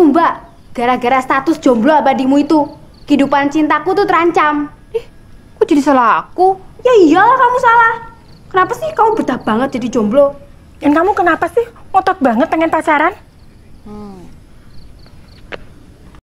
Tuh mbak, gara-gara status jomblo abadimu itu, kehidupan cintaku tuh terancam. Ih, eh, kok jadi salah aku? Ya iyalah kamu salah. Kenapa sih kamu betah banget jadi jomblo? Dan kamu kenapa sih ngotot banget pengen pacaran? Hmm.